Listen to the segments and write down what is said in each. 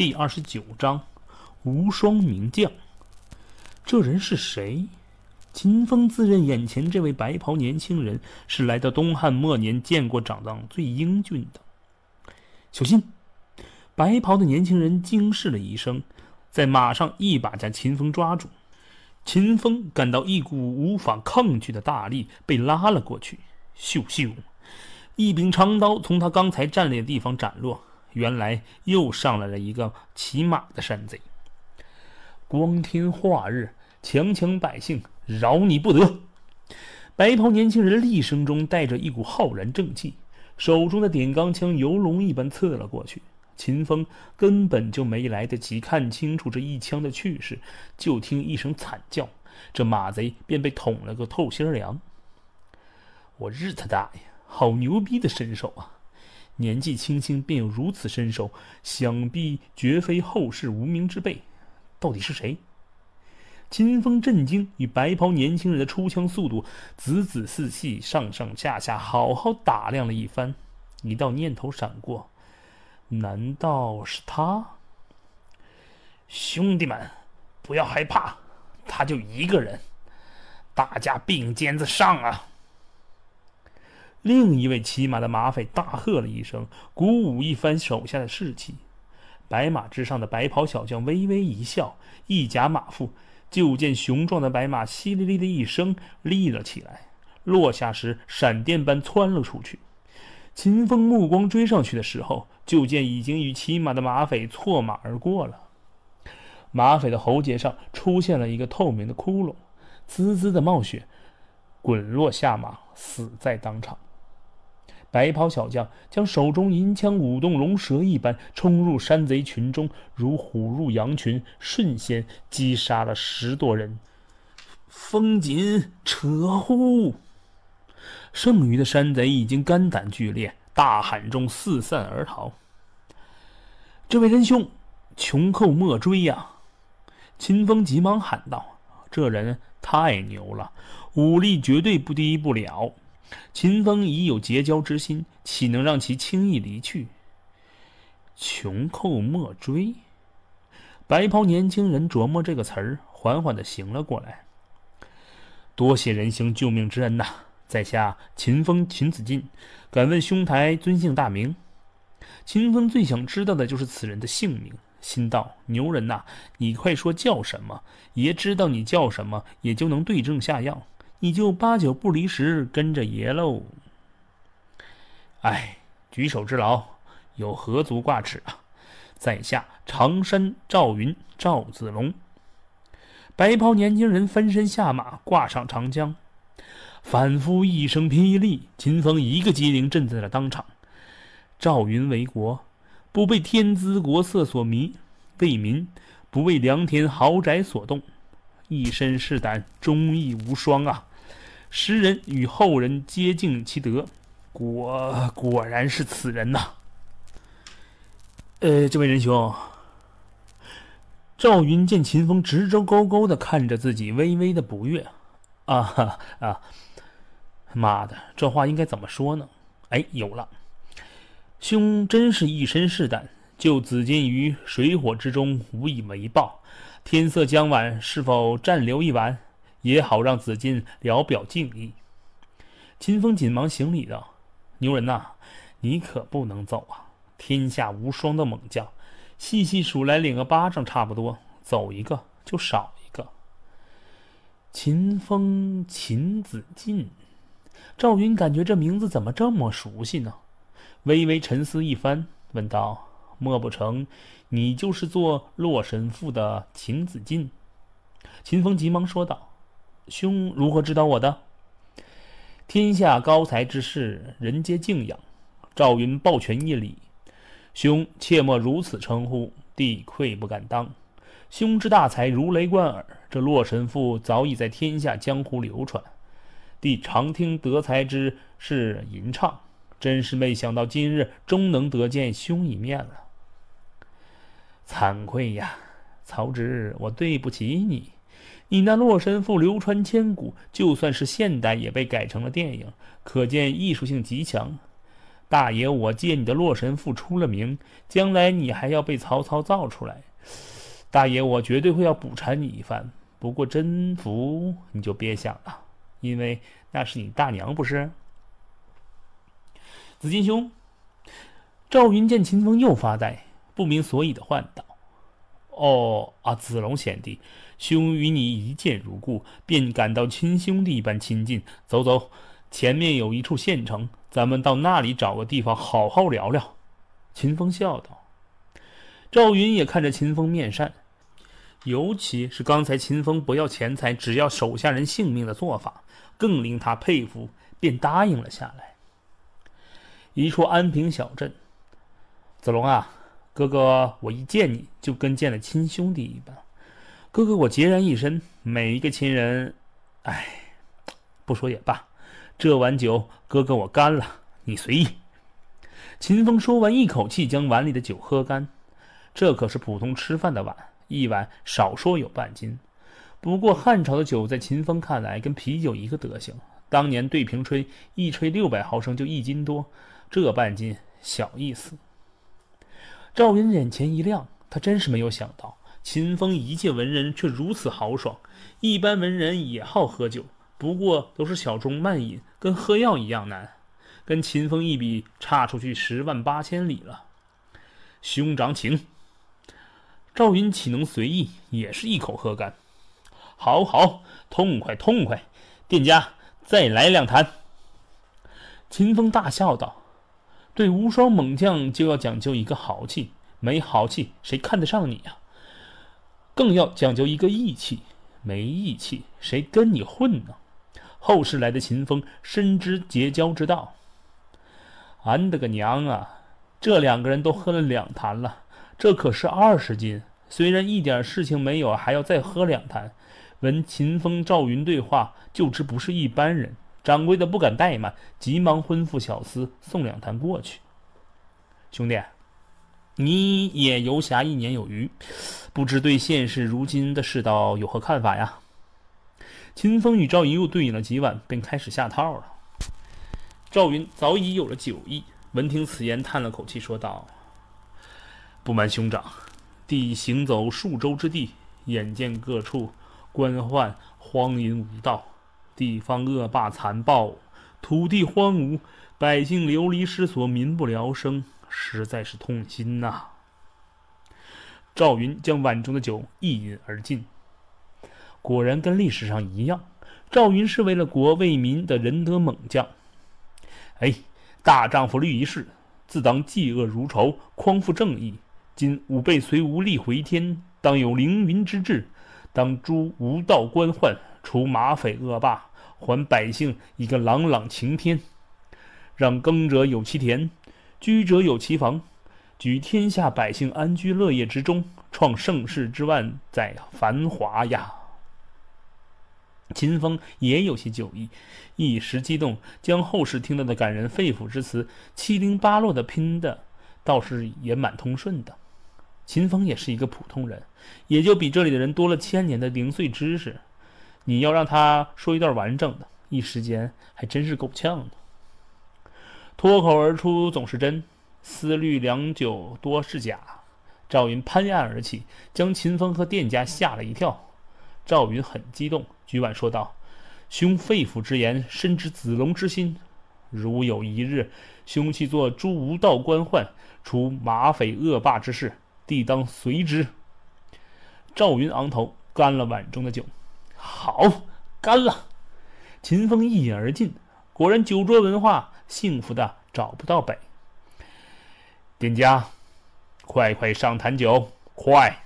第二十九章，无双名将。这人是谁？秦风自认眼前这位白袍年轻人是来到东汉末年见过长得最英俊的。小心！白袍的年轻人惊叱了一声，在马上一把将秦风抓住。秦风感到一股无法抗拒的大力，被拉了过去。咻咻！一柄长刀从他刚才站立的地方斩落。原来又上来了一个骑马的山贼，光天化日强抢百姓，饶你不得！白袍年轻人厉声中带着一股浩然正气，手中的点钢枪游龙一般刺了过去。秦风根本就没来得及看清楚这一枪的去势，就听一声惨叫，这马贼便被捅了个透心凉。我日他大爷，好牛逼的身手啊！年纪轻轻便有如此身手，想必绝非后世无名之辈。到底是谁？金风震惊与白袍年轻人的出枪速度，仔仔细细上上下下好好打量了一番。一道念头闪过，难道是他？兄弟们，不要害怕，他就一个人，大家并肩子上啊！另一位骑马的马匪大喝了一声，鼓舞一番手下的士气。白马之上的白袍小将微微一笑，一夹马腹，就见雄壮的白马“淅沥沥的一声立了起来，落下时闪电般窜了出去。秦风目光追上去的时候，就见已经与骑马的马匪错马而过了。马匪的喉结上出现了一个透明的窟窿，滋滋的冒血，滚落下马，死在当场。白袍小将将手中银枪舞动，龙蛇一般冲入山贼群中，如虎入羊群，瞬间击杀了十多人。风紧扯呼，剩余的山贼已经肝胆俱裂，大喊中四散而逃。这位仁兄，穷寇莫追呀！秦风急忙喊道：“这人太牛了，武力绝对不低不了。”秦风已有结交之心，岂能让其轻易离去？穷寇莫追。白袍年轻人琢磨这个词儿，缓缓地醒了过来。多谢仁兄救命之恩呐，在下秦风秦子进，敢问兄台尊姓大名？秦风最想知道的就是此人的姓名，心道：牛人呐，你快说叫什么？爷知道你叫什么，也就能对症下药。你就八九不离十，跟着爷喽。哎，举手之劳，有何足挂齿啊？在下常山赵云赵子龙。白袍年轻人翻身下马，挂上长枪。反复一声霹雳，秦风一个机灵，震在了当场。赵云为国，不被天姿国色所迷；为民，不为良田豪宅所动。一身是胆，忠义无双啊！时人与后人皆敬其德，果果然是此人呐。呃，这位仁兄，赵云见秦风直直勾勾的看着自己，微微的不悦。啊哈啊！妈的，这话应该怎么说呢？哎，有了，兄真是一身是胆，救子金于水火之中，无以为报。天色将晚，是否暂留一晚？也好让子进聊表敬意。秦风紧忙行礼道：“牛人呐，你可不能走啊！天下无双的猛将，细细数来，领个巴掌差不多，走一个就少一个。”秦风，秦子进。赵云感觉这名字怎么这么熟悉呢？微微沉思一番，问道：“莫不成你就是做《洛神赋》的秦子进？”秦风急忙说道。兄如何知道我的？天下高才之士，人皆敬仰。赵云抱拳一礼，兄切莫如此称呼，弟愧不敢当。兄之大才如雷贯耳，这《洛神赋》早已在天下江湖流传，弟常听得才之士吟唱，真是没想到今日终能得见兄一面了。惭愧呀，曹植，我对不起你。你那《洛神赋》流传千古，就算是现代也被改成了电影，可见艺术性极强。大爷，我借你的《洛神赋》出了名，将来你还要被曹操造出来。大爷，我绝对会要补偿你一番。不过真服你就别想了，因为那是你大娘不是？紫金兄，赵云见秦风又发呆，不明所以的唤道：“哦啊，子龙贤弟。”兄与你一见如故，便感到亲兄弟一般亲近。走走，前面有一处县城，咱们到那里找个地方好好聊聊。”秦风笑道。赵云也看着秦风面善，尤其是刚才秦风不要钱财，只要手下人性命的做法，更令他佩服，便答应了下来。一处安平小镇，子龙啊，哥哥，我一见你就跟见了亲兄弟一般。哥哥，我孑然一身，每一个亲人，唉，不说也罢。这碗酒，哥哥我干了，你随意。秦风说完，一口气将碗里的酒喝干。这可是普通吃饭的碗，一碗少说有半斤。不过汉朝的酒，在秦风看来跟啤酒一个德行。当年对瓶吹，一吹六百毫升就一斤多，这半斤小意思。赵云眼前一亮，他真是没有想到。秦风一介文人却如此豪爽，一般文人也好喝酒，不过都是小酌慢饮，跟喝药一样难。跟秦风一比，差出去十万八千里了。兄长，请。赵云岂能随意，也是一口喝干。好好，痛快痛快，店家再来两坛。秦风大笑道：“对无双猛将，就要讲究一个豪气，没豪气，谁看得上你呀？”更要讲究一个义气，没义气谁跟你混呢？后世来的秦风深知结交之道。俺的个娘啊！这两个人都喝了两坛了，这可是二十斤。虽然一点事情没有，还要再喝两坛。闻秦风、赵云对话，就知不是一般人。掌柜的不敢怠慢，急忙吩咐小厮送两坛过去。兄弟。你也游侠一年有余，不知对现世如今的世道有何看法呀？秦风与赵云又对饮了几碗，便开始下套了。赵云早已有了酒意，闻听此言，叹了口气，说道：“不瞒兄长，弟行走数州之地，眼见各处官宦荒淫无道，地方恶霸残暴，土地荒芜，百姓流离失所，民不聊生。”实在是痛心呐！赵云将碗中的酒一饮而尽。果然跟历史上一样，赵云是为了国为民的仁德猛将。哎，大丈夫立一世，自当嫉恶如仇，匡扶正义。今吾辈虽无力回天，当有凌云之志，当诛无道官宦，除马匪恶霸，还百姓一个朗朗晴天，让耕者有其田。居者有其房，举天下百姓安居乐业之中，创盛世之万载繁华呀！秦风也有些酒意，一时激动，将后世听到的感人肺腑之词七零八落的拼的，倒是也蛮通顺的。秦风也是一个普通人，也就比这里的人多了千年的零碎知识，你要让他说一段完整的，一时间还真是够呛的。脱口而出总是真，思虑良久多是假。赵云攀案而起，将秦风和店家吓了一跳。赵云很激动，举碗说道：“兄肺腑之言，深知子龙之心。如有一日，兄弃做诸无道官宦，除马匪恶霸之事，弟当随之。”赵云昂头干了碗中的酒，好，干了。秦风一饮而尽。果然，酒桌文化幸福的找不到北。店家，快快上坛酒！快！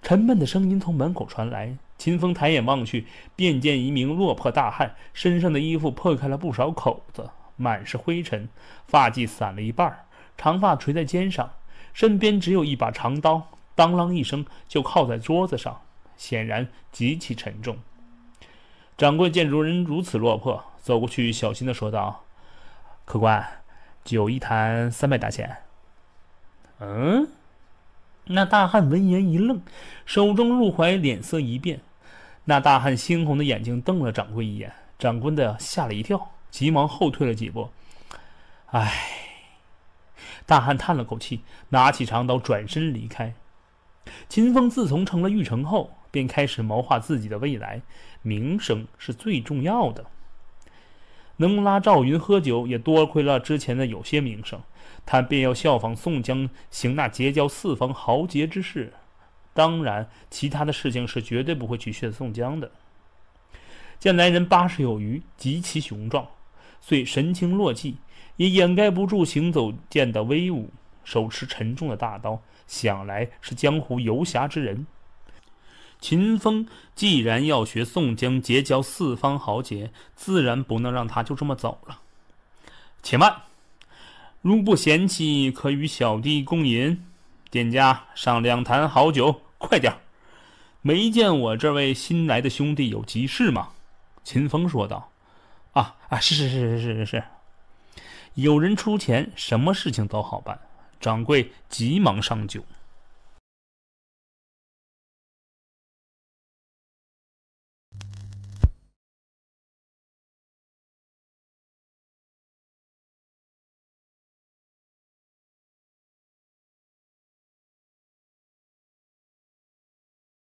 沉闷的声音从门口传来。秦风抬眼望去，便见一名落魄大汉，身上的衣服破开了不少口子，满是灰尘，发髻散了一半，长发垂在肩上，身边只有一把长刀，当啷一声就靠在桌子上，显然极其沉重。掌柜见主人如此落魄。走过去，小心的说道：“客官，酒一坛三百大钱。”嗯，那大汉闻言一愣，手中入怀，脸色一变。那大汉猩红的眼睛瞪了掌柜一眼，掌柜的吓了一跳，急忙后退了几步。唉，大汉叹了口气，拿起长刀转身离开。秦风自从成了玉成后，便开始谋划自己的未来，名声是最重要的。能拉赵云喝酒，也多亏了之前的有些名声。他便要效仿宋江，行那结交四方豪杰之事。当然，其他的事情是绝对不会去劝宋江的。见来人八十有余，极其雄壮，虽神情落寂，也掩盖不住行走间的威武。手持沉重的大刀，想来是江湖游侠之人。秦风既然要学宋江结交四方豪杰，自然不能让他就这么走了。且慢，如不嫌弃，可与小弟共饮。店家，上两坛好酒，快点儿！没见我这位新来的兄弟有急事吗？秦风说道。啊啊，是是是是是是是，有人出钱，什么事情都好办。掌柜急忙上酒。